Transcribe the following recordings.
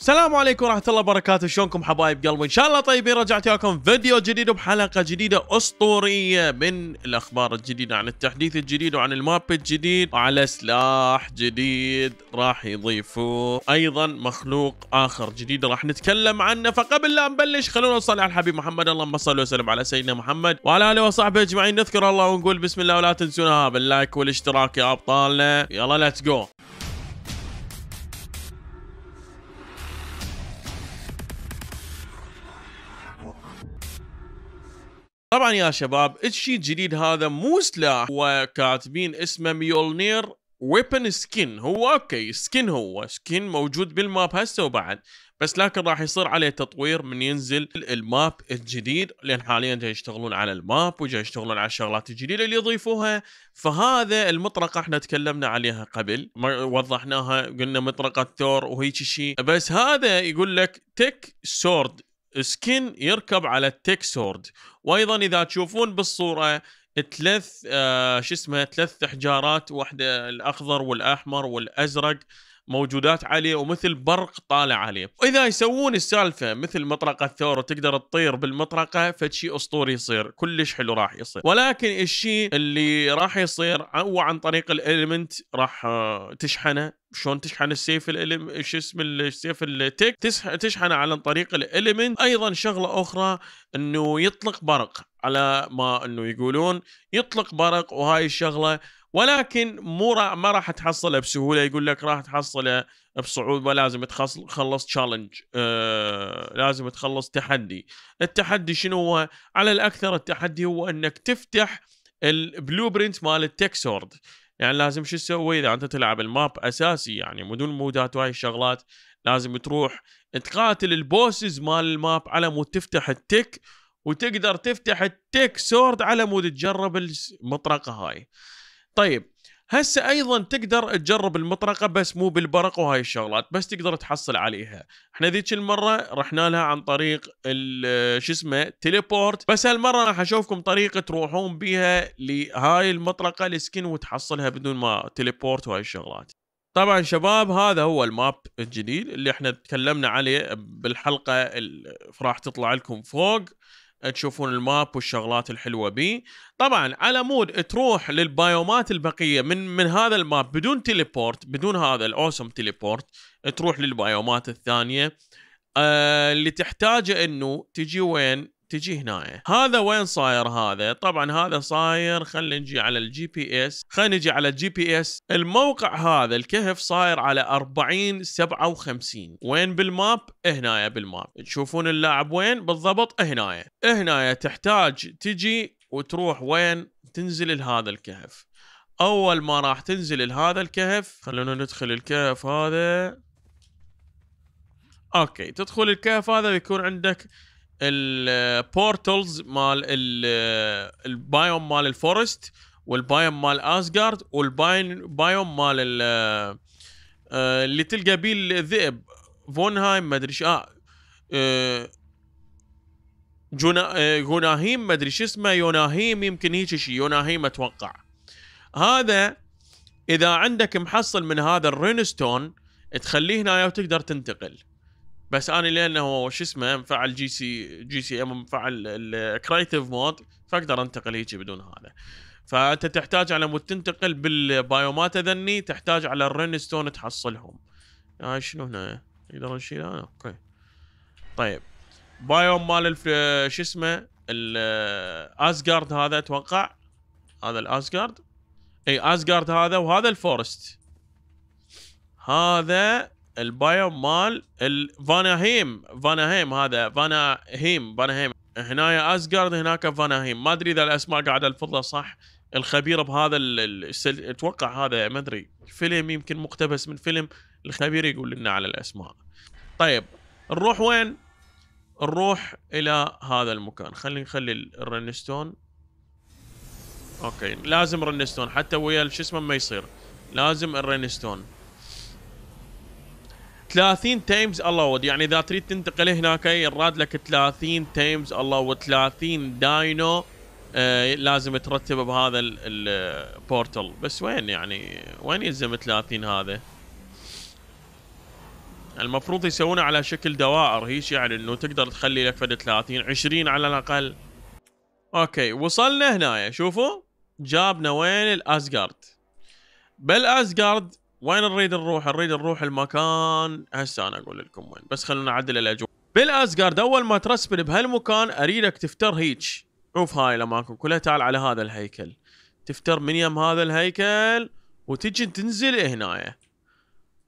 السلام عليكم ورحمة الله وبركاته شلونكم حبايب قلبي ان شاء الله طيبين رجعت وياكم فيديو جديد بحلقة جديدة اسطورية من الاخبار الجديدة عن التحديث الجديد وعن الماب الجديد وعلى سلاح جديد راح يضيفوه ايضا مخلوق اخر جديد راح نتكلم عنه فقبل لا نبلش خلونا نصلي على الحبيب محمد اللهم صل وسلم على سيدنا محمد وعلى اله وصحبه اجمعين نذكر الله ونقول بسم الله ولا تنسونا باللايك والاشتراك يا ابطالنا يلا ليتس جو طبعا يا شباب الشيء الجديد هذا مو سلاح وكاتبين اسمه ميولنير ويبن سكين هو اوكي سكين هو سكين موجود بالماب هسه وبعد بس لكن راح يصير عليه تطوير من ينزل الماب الجديد لان حاليا جاي يشتغلون على الماب وجاي يشتغلون على الشغلات الجديده اللي يضيفوها فهذا المطرقه احنا تكلمنا عليها قبل وضحناها قلنا مطرقه ثور وهيك شيء بس هذا يقول لك تك سورد سكين يركب على التكسورد وايضا اذا تشوفون بالصوره ثلاث آه شو اسمه ثلاث حجارات واحده الاخضر والاحمر والازرق موجودات عليه ومثل برق طالع عليه واذا يسوون السالفه مثل مطرقه ثور وتقدر تطير بالمطرقه فشي اسطوري يصير كلش حلو راح يصير ولكن الشيء اللي راح يصير هو عن طريق الاليمنت راح آه، تشحنه شلون تشحن السيف الالم شو اسمه السيف التك تشحنه عن طريق الاليمنت ايضا شغله اخرى انه يطلق برق على ما انه يقولون يطلق برق وهاي الشغله ولكن مو را ما راح تحصلها بسهوله يقول لك راح تحصلها بصعوبه لازم تخلص تشالنج آه لازم تخلص تحدي التحدي شنو هو على الاكثر التحدي هو انك تفتح البلو برنت مال التكسورد يعني لازم شو تسوي اذا انت تلعب الماب اساسي يعني مدن مودات وهاي الشغلات لازم تروح تقاتل البوسز مال الماب على مود تفتح التك وتقدر تفتح التيك سورد على مود تجرب المطرقه هاي طيب هسه ايضا تقدر تجرب المطرقه بس مو بالبرق وهاي الشغلات بس تقدر تحصل عليها احنا ذيك المره رحنا لها عن طريق شو اسمه تيليبورت بس هالمره راح اشوفكم طريقه تروحون بيها لهاي المطرقه السكن وتحصلها بدون ما تيليبورت وهاي الشغلات طبعا شباب هذا هو الماب الجديد اللي احنا تكلمنا عليه بالحلقه راح تطلع لكم فوق تشوفون الماب والشغلات الحلوه به طبعا على مود تروح للبايومات البقيه من من هذا الماب بدون تيليبورت بدون هذا الاوسم تيليبورت تروح للبايومات الثانيه آه اللي تحتاجه انه تجي وين تجي هنا هذا وين صاير هذا طبعا هذا صاير خلينا نجي على الجي بي اس خلينا نجي على الجي بي اس الموقع هذا الكهف صاير على 40 57 وين بالماب هنا بالماب تشوفون اللاعب وين بالضبط هنا هنا تحتاج تجي وتروح وين تنزل لهذا الكهف اول ما راح تنزل لهذا الكهف خلونا ندخل الكهف هذا اوكي تدخل الكهف هذا بيكون عندك البورتلز مال البايوم مال الفورست والبايوم مال اسجارد والبايوم مال آه، اللي تلقى بيه الذئب فونهايم ما ادري اه, آه جونا جوناهيم آه، ما ادري شو اسمه يوناهيم يمكن هيك شيء يوناهيم اتوقع هذا اذا عندك محصل من هذا الرينستون تخليه هنا وتقدر تنتقل بس انا لانه شو اسمه مفعل جي سي جي سي ام مفعل الكريتيف مود فاقدر انتقل هيك بدون هذا فانت تحتاج على مود تنتقل بالبايومات ذني تحتاج على الرين ستون تحصلهم هاي آه، يعني شنو هنا نقدر نشيلها اوكي طيب بايوم مال شو اسمه الاسجارد هذا اتوقع هذا الاسجارد اي اسجارد هذا وهذا الفورست هذا الباير مال فاناهيم فاناهيم هذا فاناهيم فاناهيم هنا اسجارد هناك فاناهيم ما ادري اذا الاسماء قاعده الفضه صح الخبير بهذا السل... اتوقع هذا ما ادري فيلم يمكن مقتبس من فيلم الخبير يقول لنا على الاسماء طيب نروح وين نروح الى هذا المكان خلينا نخلي الرنستون اوكي لازم رنستون حتى ويا شو اسمه ما يصير لازم الرنستون 30 تيمز الاود يعني اذا تريد تنتقل هناك يراد لك 30 تيمز الاود 30 داينو آه لازم ترتبه بهذا البورتل بس وين يعني وين يلزم 30 هذا المفروض يسوونه على شكل دوائر هيش يعني انه تقدر تخلي لك فد 30 20 على الاقل اوكي وصلنا هنا شوفوا جابنا وين الازجارد بالازجارد وين نريد نروح؟ نريد نروح المكان هسه انا اقول لكم وين بس خلونا نعدل الاجواء بالاسجارد اول ما ترسبن بهالمكان اريدك تفتر هيج شوف هاي الاماكن كلها تعال على هذا الهيكل تفتر من يم هذا الهيكل وتجي تنزل هنا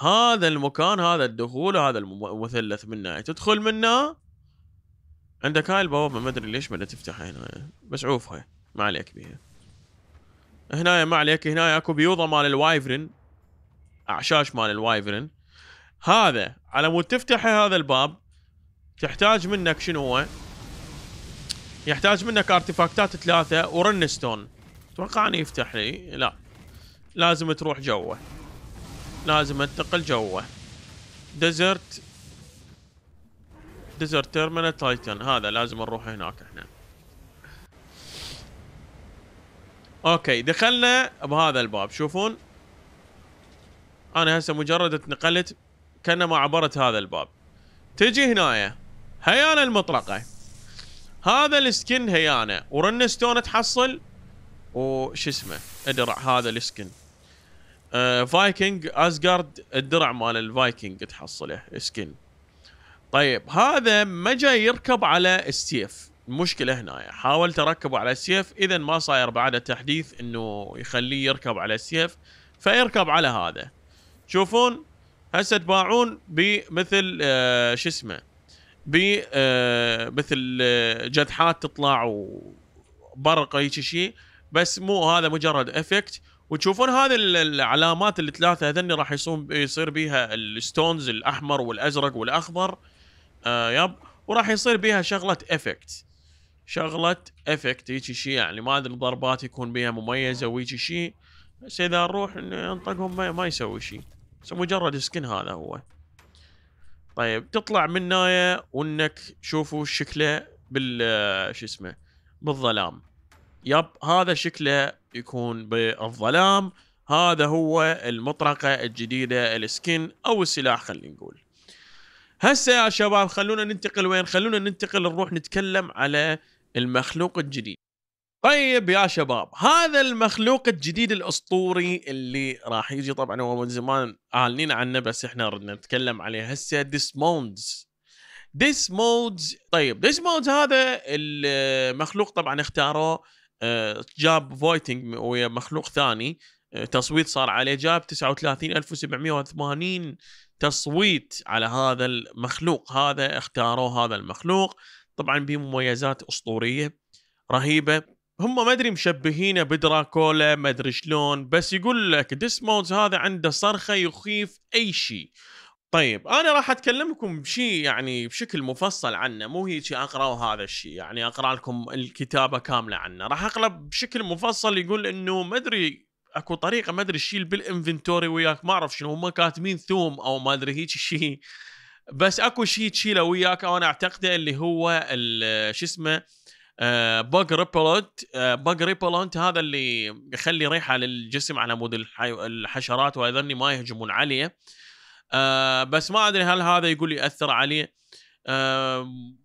هذا المكان هذا الدخول هذا المثلث منه تدخل منه عندك هاي البوابه ما ادري ليش ما تفتح هنا بس عوفها ما عليك بيها هنا ما عليك هنا اكو بيوضه مال الوايفرن اعشاش مال الوايفرن هذا على مود تفتح هذا الباب تحتاج منك شنو هو؟ يحتاج منك ارتفاكتات ثلاثة ورن ستون اتوقع انه يفتح لي لا لازم تروح جوه لازم انتقل جوه ديزرت ديزرت تيرمينال تايتن هذا لازم نروح هناك احنا اوكي دخلنا بهذا الباب شوفون انا هسه مجرد اتنقلت كانما عبرت هذا الباب تجي هنايا هيانا المطلقه هذا السكن هيانا ورن ستون تحصل وش اسمه الدرع هذا السكن آه فايكنج ازجارد الدرع مال الفايكنج تحصله سكن طيب هذا ما جاي يركب على السيف المشكله هنا حاولت اركبه على السيف اذا ما صاير بعد التحديث انه يخليه يركب على السيف فيركب على هذا تشوفون هسه تباعون بمثل آه شو اسمه ب آه مثل آه، جذحات تطلع وبرق هيك شيء بس مو هذا مجرد افكت وتشوفون هذه العلامات الثلاثه هذني راح يصوم يصير بيها الستونز الاحمر والازرق والاخضر آه يب وراح يصير بيها شغله افكت شغله افكت هيك شيء يعني ما ادري الضربات يكون بيها مميزه وهيك شيء بس اذا نروح ننطقهم ما يسوي شيء بس مجرد سكن هذا هو طيب تطلع من ناية وانك شوفوا شكله بال شو اسمه بالظلام يب هذا شكله يكون بالظلام هذا هو المطرقة الجديدة السكن او السلاح خلينا نقول هسه يا شباب خلونا ننتقل وين خلونا ننتقل نروح نتكلم على المخلوق الجديد طيب يا شباب هذا المخلوق الجديد الاسطوري اللي راح يجي طبعا هو من زمان اعلنين عنه بس احنا ردنا نتكلم عليه هسه ديسموندز ديسموندز طيب ديسموندز هذا المخلوق طبعا اختاروه آه، جاب فويتنج ويا مخلوق ثاني آه، تصويت صار عليه جاب 39780 تصويت على هذا المخلوق هذا اختاروه هذا المخلوق طبعا به مميزات اسطوريه رهيبه هم ما ادري مشبهينه بدراكولا ما ادري شلون بس يقول لك ديسمودز هذا عنده صرخه يخيف اي شيء طيب انا راح اتكلمكم بشيء يعني بشكل مفصل عنه مو هيك اقرا هذا الشيء يعني اقرا لكم الكتابه كامله عنه راح اقرا بشكل مفصل يقول انه ما ادري اكو طريقه ما ادري تشيل بالانفنتوري وياك ما اعرف شنو هم كاتبين ثوم او ما ادري هيك شيء بس اكو شيء تشيله وياك او انا اعتقده اللي هو شو اسمه آه، بق ريبلونت آه، بق ريبلونت هذا اللي يخلي ريحه للجسم على مود الحشرات واذني ما يهجمون عليه آه، بس ما ادري هل هذا يقول ياثر عليه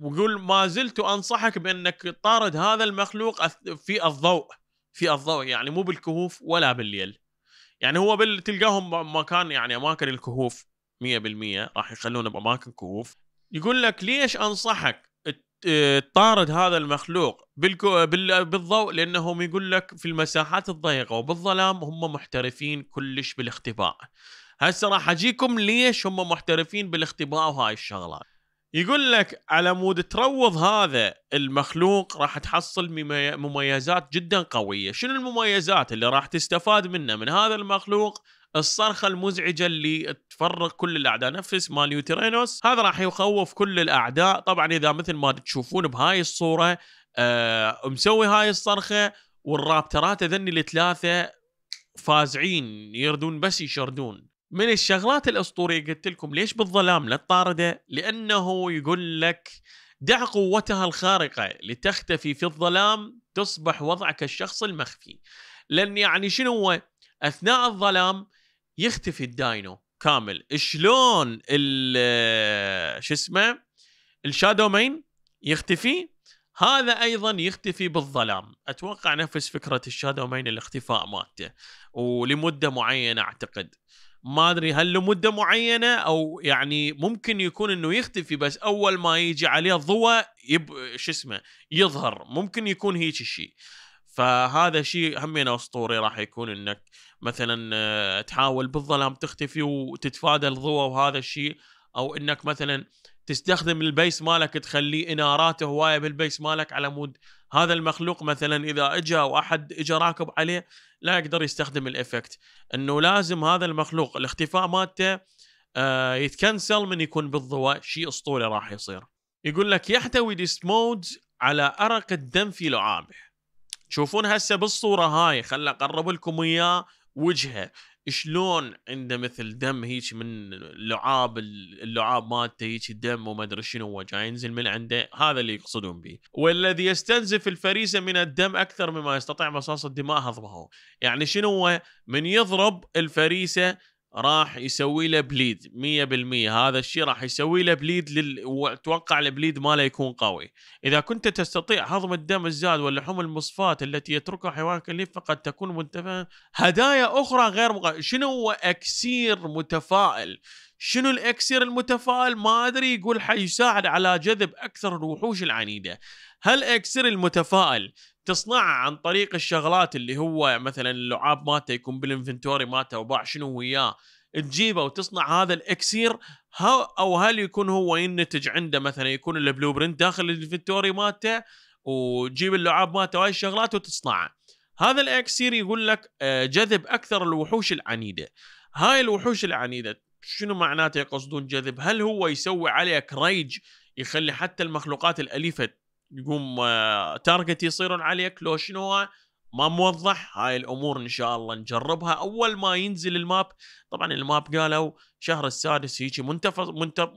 ويقول ما زلت انصحك بانك طارد هذا المخلوق في الضوء في الضوء يعني مو بالكهوف ولا بالليل يعني هو بال... تلقاهم مكان يعني اماكن الكهوف 100% راح يخلونه باماكن كهوف يقول لك ليش انصحك تطارد هذا المخلوق بالكو... بال... بالضوء لانهم يقول لك في المساحات الضيقه وبالظلام هم محترفين كلش بالاختباء هسه راح اجيكم ليش هم محترفين بالاختباء وهاي الشغلات يقول لك على مود تروض هذا المخلوق راح تحصل مميزات جدا قويه شنو المميزات اللي راح تستفاد منه من هذا المخلوق الصرخه المزعجه اللي تفرق كل الاعداء نفس مال يوترينوس هذا راح يخوف كل الاعداء طبعا اذا مثل ما تشوفون بهاي الصوره آه مسوي هاي الصرخه والرابترات اذني الثلاثه فازعين يردون بس يشردون من الشغلات الاسطوريه قلت لكم ليش بالظلام لا تطارده لانه يقول لك دع قوتها الخارقه لتختفي في الظلام تصبح وضعك الشخص المخفي لان يعني شنو هو اثناء الظلام يختفي الداينو كامل شلون ال شو اسمه الشادو مين يختفي هذا ايضا يختفي بالظلام اتوقع نفس فكره الشادو مين الاختفاء مالته ولمده معينه اعتقد ما ادري هل لمده معينه او يعني ممكن يكون انه يختفي بس اول ما يجي عليه الضوء يب... شو اسمه يظهر ممكن يكون هيك الشيء فهذا شيء همينه اسطوري راح يكون انك مثلا آه، تحاول بالظلام تختفي وتتفادى الضوء وهذا الشيء او انك مثلا تستخدم البيس مالك تخليه انارات هوايه بالبيس مالك على مود هذا المخلوق مثلا اذا اجى واحد اجى راكب عليه لا يقدر يستخدم الافكت انه لازم هذا المخلوق الاختفاء مالته آه، يتكنسل من يكون بالضوء شيء اسطوري راح يصير يقول لك يحتوي ديست مود على ارق الدم في لعابه شوفون هسه بالصوره هاي خل اقرب لكم اياه وجهه شلون عنده مثل دم هيك من اللعاب اللعاب مالته هيك دم وما ادري شنو هو جاي ينزل من عنده هذا اللي يقصدون به والذي يستنزف الفريسه من الدم اكثر مما يستطيع مصاص الدماء هضمه يعني شنو هو من يضرب الفريسه راح يسوي له بليد 100% هذا الشيء راح يسوي له بليد لل... واتوقع البليد ماله يكون قوي اذا كنت تستطيع هضم الدم الزاد واللحوم المصفاة التي يتركها حيوان اليف فقد تكون منتفعا هدايا اخرى غير مقابل. شنو هو اكسير متفائل شنو الاكسير المتفائل ما ادري يقول حيساعد على جذب اكثر الوحوش العنيده هل اكسير المتفائل تصنعها عن طريق الشغلات اللي هو مثلا اللعاب مالته يكون بالانفنتوري مالته وباع شنو وياه تجيبه وتصنع هذا الاكسير او هل يكون هو ينتج عنده مثلا يكون البلو برنت داخل الانفنتوري مالته وتجيب اللعاب مالته وهاي الشغلات وتصنعه هذا الاكسير يقول لك آه، جذب اكثر الوحوش العنيده هاي الوحوش العنيده شنو معناته يقصدون جذب هل هو يسوي عليك ريج يخلي حتى المخلوقات الاليفه يقوم تارجت آه، يصيرون عليك لو شنو ما موضح هاي الامور ان شاء الله نجربها اول ما ينزل الماب طبعا الماب قالوا شهر السادس هيجي منتفص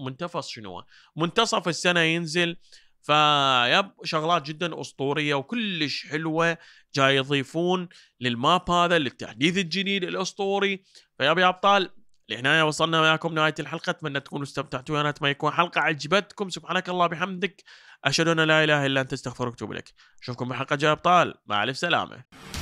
منتفص شنو منتصف السنه ينزل فيب شغلات جدا اسطوريه وكلش حلوه جاي يضيفون للماب هذا للتحديث الجديد الاسطوري فيا يا ابطال لهنا وصلنا وياكم نهاية الحلقة أتمنى تكونوا استمتعتوا أنا ما يكون حلقة عجبتكم سبحانك الله بحمدك أشهد أن لا إله إلا أنت استغفرك وأتوب إليك أشوفكم بحلقة جاية أبطال مع ألف سلامة